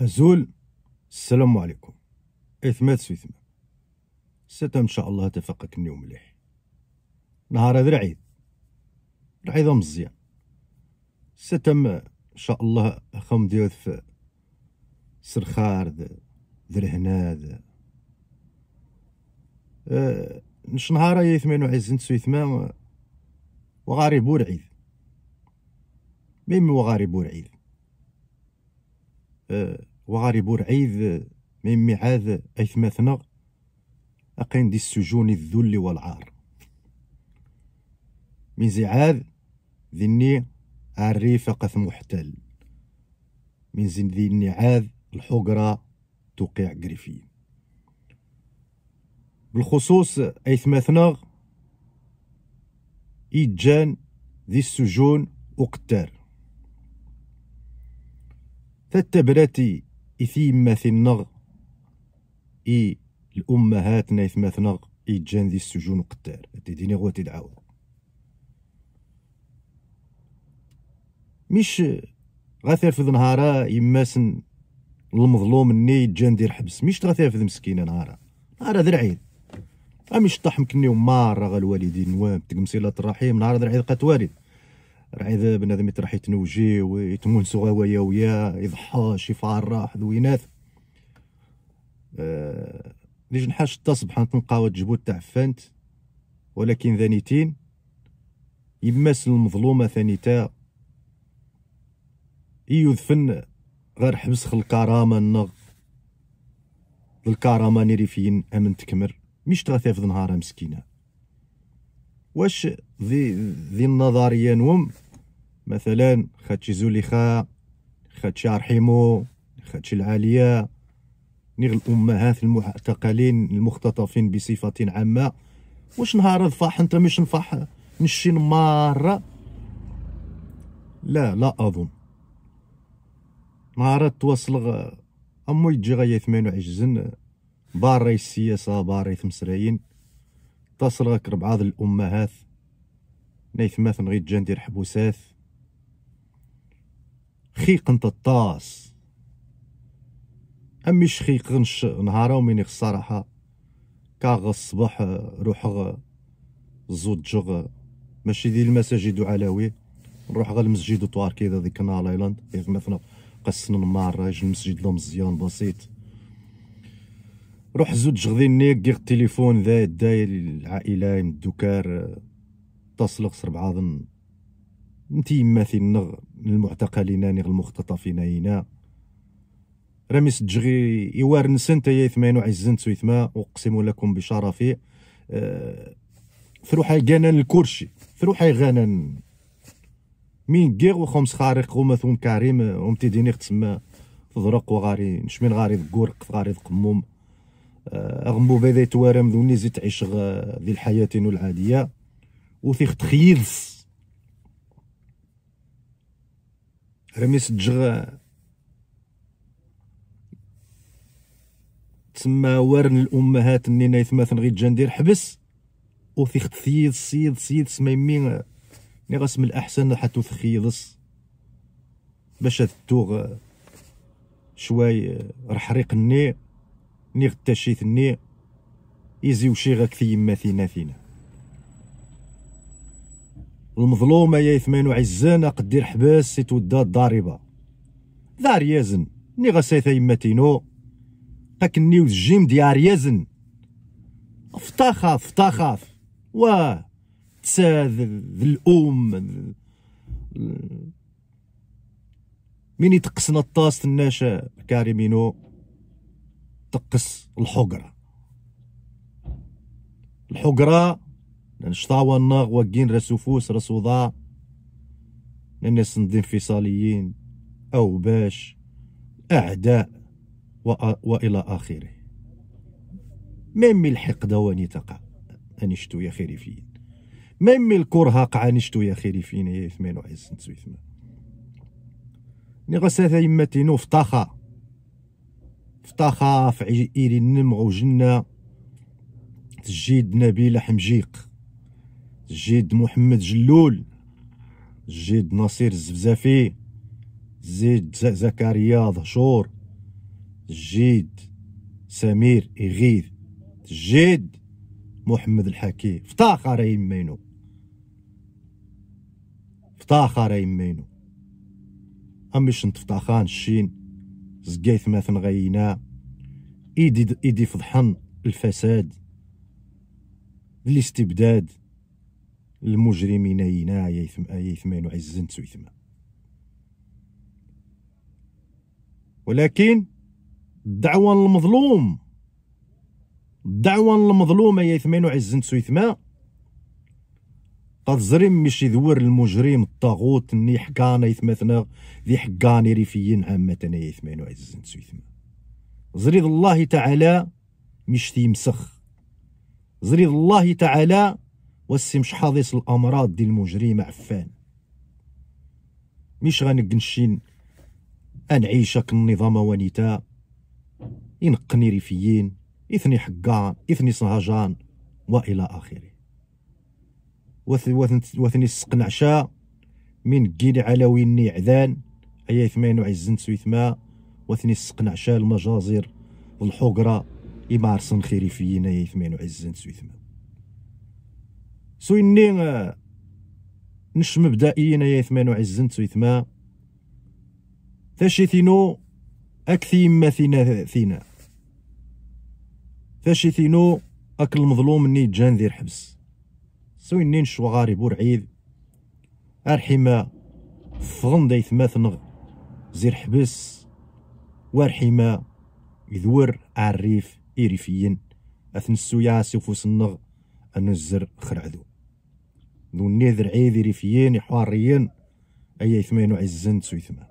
أزول السلام عليكم إثمات سويثما ستة إن شاء الله تفقك اليوم مليح نهار هذا العيد العيد مزيان ستم إن شاء الله خم ديوث في سرخار ذا الهنا ذا أه نش نهار إثمان وعزنت سويثما وغاري بور عيد ميمي وغاري بور عيد وغاري بورعيد من معاذ مثنى أقين دي السجون الذل والعار من زعاذ ذني عريف قث محتل من زين ذي النعاذ الحقرة توقيع قريفين بالخصوص مثنى إيجان ذي السجون أقتر تتبرتي إثيمة النغ إي الأمهاتنا إثمة نغ إي جان ذي السجون قتال تديني غوتي العاود مش في نهارا يماسن المظلوم ني جان ندير حبس مش في مسكينه نهارا نهارا درعيد امش طحمكني ومارة غا الوالدين نوام تقمسي لا الرحيم نهارا درعيد قات والد راه اذا بنادم راح يتنوجي ويا يضحى وياه يضحاش راح دوينات آه لي جنحاش تا صبحان تنقاو تجبو تاع فانت ولكن ذانيتين يماس المظلومة ثانيتا يدفن غير حبس الكرامة النغ الكرامة نيري فين أمن تكمر مش تغثيف نهارها مسكينة واش ذي ذي النظرية نوم مثلا خدشي زوليخا خدشي أرحيمو خدشي العالية نير الأمهات المعتقلين المختطفين بصفة عامة واش نهار نفاح انت مش نفاح نشي مارة لا لا أظن نهار تواصل أمو يجي غاية ثمان عجزن باري السياسة باري ثمسراين تصل غاك ربعض الأمهات نايثماثن غير جا ندير حبوسات خيق انت الطاس امي شخيق غنش نهارا ومين خصراحة كاغ الصباح روح زود جغ ماشي ديال المساجد وعلاوي نروح غا المسجد وطوار كذا ديك نهار ايلاند ما إيه، مثلا قسن نمار راجل المسجد لا مزيان بسيط روح زود جغدي نيك دير التليفون ذا داير العائله يمدوكار تصلق صربعاضن انت يماثي النغ المعتقلين نغ المختطفين اينا رمس تجغي يوار نسن تايا يثمان وعزنت سويثما اقسم لكم بشرفي أه فروحي غانا الكرشي فروحي غانان مين كيغ وخمس خارق وماثون كريم ديني تسمى تضرق وغاري نشمين غاري ذكورق غاري ذقموم أغمو آه، بذي توارم ذوني زيت عشغ ذي الحياة العادية وثيخ تخيلس رميس الجغ تما ورن الامهات منين يثماثن غير جا ندير حبس وثيخت ثيد سيد سيد سما يمي ني غاسم الاحسن حتى ثخيضس باش تتوغ شوي رحريق ني ني غتاشيت ني يزي وشي غا كثي يما فينا ثينا المظلومة يا ثمان وعزان قدير حباس ستودا الضاربة دار يزن ني غسيثا يما تينو قاك النيوز جيم ديار يزن فتخاف فتخاف واه تسا الأم مين يتقسنا الطاس الناشا كاريمينو تقس الحقرة الحقرة الناغ وقين راسوفوس راسوضاع الناس انفصاليين أو باش أعداء وإلى آخره ميم الحقد واني تقع أنشتو يا خيري فين ميمي الكره انشتو يا خيري فين يا ثمان وعز نسوي ثمان ني غساثة يمتي نو فطاخا فطاخا في عيري النمغ وجنة تجيد نبيله حمجيق جد محمد جلول جد نصير الزفزافي زيد زكريا ظهشور جد سمير إغيث جد محمد الحكيم افتخر يمينو افتخر يمينو أمي شنت فتاخان الشين زقيث ماثن غينا ايدي ايدي فضحن الفساد الاستبداد المجرمين ينا يثم يثمان عزن تسويثما ولكن الدعوة المظلوم الدعوة المظلومة يثمان عزن تسويثما قد زرم مش ذور المجرم الطاغوت اللي حكانا يثمثنا ذي حكاني ريفيين عامة يا يثمان عزن تسويثما زريد الله تعالى مش تيمسخ زريد الله تعالى واسي مش حاضيس الامراض ديال المجرمه عفان مش غنقنشين انعيشك النظام ونتا ينقني ريفيين اثني حقان اثني صهجان والى اخره وثني السقن عشاء من قيل على ني عذان ايا ثمان وعزن سويثما وثني السقن عشاء المجازر الحقرة يمارسن خريفيين ايا ثمان وعزن سويثما سويني نش مبدئيا يا ثمان عزنت سويثما ثينو أكثي ما ثينا ثينا ثينو أكل المظلوم ني جان ذير حبس سويني نشو غارب عيد أرحمة فغن ثما ثنغ زير حبس وارحمة يذور عريف إيريفيين أثن ياسي وفوس النغ أنزر خرعذو دو نيذر عيدي ريفيين حواريين أي ثمين عزن سوي ثمان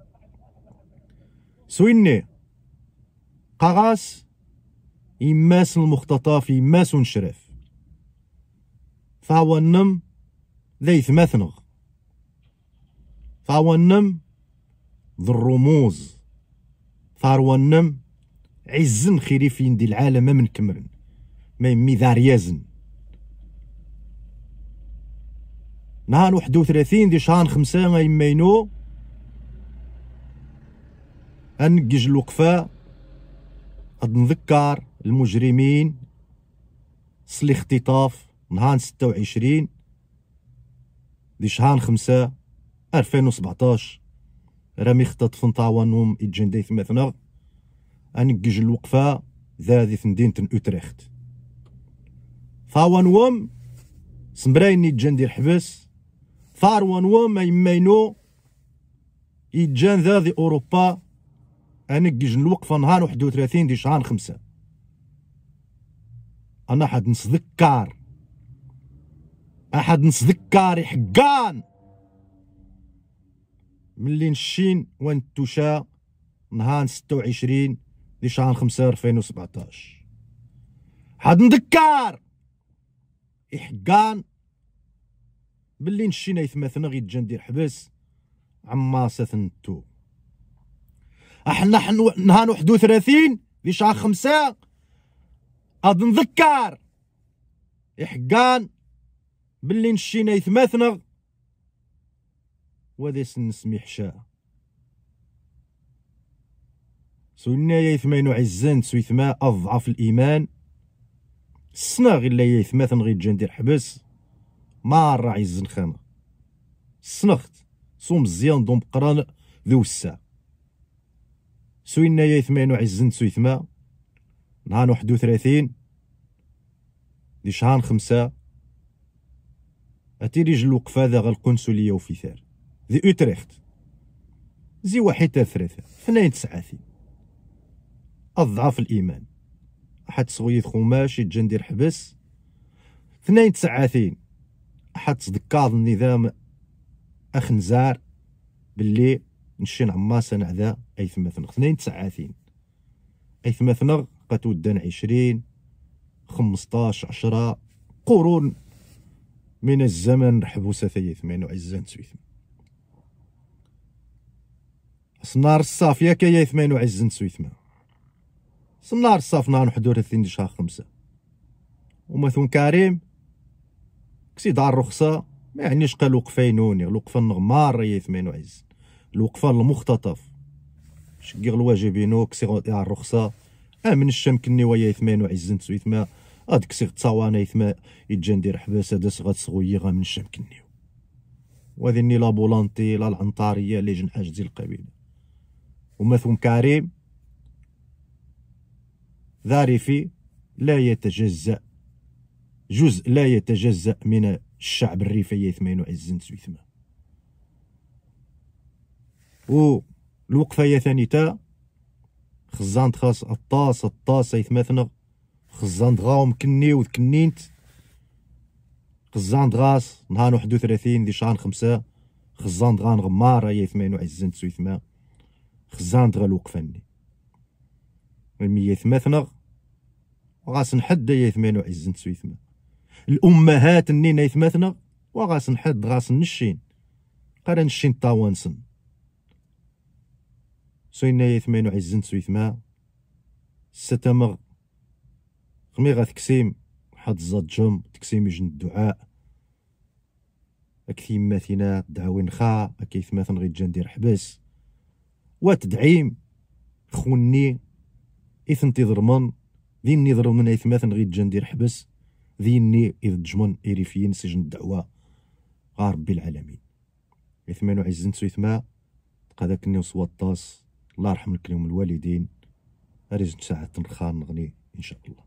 سويني قغاس يماس المختطف يماس ونشرف فهو النم ذي ثمثنغ فهو النم ذو الرموز فهو النم عزن خيري فين دي العالم ما منكمرن ما يمي ذار نهار واحد وثلاثين دي شهر خمسة غيمينو أنقج الوقفة هاد نذكر المجرمين صلي اختطاف نهار ستة وعشرين دي شهر خمسة ألفين وسبعتاش رامي اختطف نطاوانهم إتجن ديث مثنغ أنقج الوقفة ذا ثندين مدينة أوتريخت ثاوانهم سمبرايني نيت جندي الحبس ثاروان ما يمينو يتجان ذا ذي أوروبا أنا كيجن الوقفة نهار واحد وثلاثين دي شهر خمسة أنا حد نصدكار أحد نصدكار حقان ملي نشين ونتوشا نهار ستة وعشرين دي شهر خمسة 2017 حد نذكر إحقان باللي نشينا يثماثنا غي تجا ندير حبس عما ثنتو احنا حنو نهار 31 في شهر خمسة هاد نذكر يحقان باللي نشينا يثماثنا وذي سنسمي حشاء سونا يا يثمان عزان سويثما اضعف الايمان سنا غير لا يثماثن غير تجا ندير حبس مع الراعي الزنخانه سنخت سو مزيان دوم قران ذو الساعه سوينا يا ثمان وعزن سوي ثما نهار واحد وثلاثين دي شهان خمسة اتي رجل الوقفة ذا القنصلية ثار ذي اوتريخت زي واحد ثلاثة ثنين تسعاثين اضعاف الإيمان أحد صغيث خماش يتجندير حبس ثنين ثين حط ذكاض النظام اخنزار باللي نشي نعماس انا عذا اي ثما ثنغ اثنين تسعاثين اي ثما ثنغ قتودان عشرين خمسطاش عشرة قرون من الزمن رحبوسة ثمين وعزان سويثم صنار الصافية كي ثمين وعزان سويثما صنار الصاف نهار حدور ثين شهر خمسة ومثون كريم كنتي دار الرخصة ما يعنيش قال وقفه ينوني الوقفه النغمار هي ثمان وعز الوقفه المختطف شقيغ الواجبينو كسيغ تاع الرخصه امن الشام كني ويا ثمين وعز نتسوي ثما هاد كسيغ تصاوانا يثما يتجا ندير حباس هذا صغات صغوية غا من الشام كنيو وهذني لا بولانتي لا العنطاريه لي جن ديال القبيله ومثوم كريم في لا يتجزأ جزء لا يتجزأ من الشعب الريفي ثمين عزن سويثما و الوقفة يا ثاني تا خزان خاص الطاس الطاس يثمثنا خزان غاوم كني وذكنينت خزان غاس نهار 31 وثلاثين ذي شهر خمسة خزان غان غمارة يا ثمين وعزن سويثما خزان دغا الوقفة المية ثمثنا غاس نحد يا ثمين وعزن سويثما الامهات النينا يثمثنا وغاس نحد غاس نشين قال نشين طاوانسن سوينا يثمان وعزن سويثما ستمغ خمي تكسيم حد زجم تكسيم يجن الدعاء اكثي ماثينا دعاوين خا اكيث ماثن غي جندي دير حبس وتدعيم خوني إثن تضرمن ذين نضرمن إثماثن غي جان دير حبس ذيني إذ جمن إريفيين سجن الدعوة غار ربي العالمين إثمان وعزنت سويثما قذاك ني وصوطاس الله يرحم الكريم الوالدين أريز ساعة نخان نغني إن شاء الله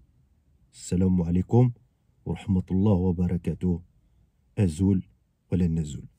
السلام عليكم ورحمة الله وبركاته أزول ولا نزول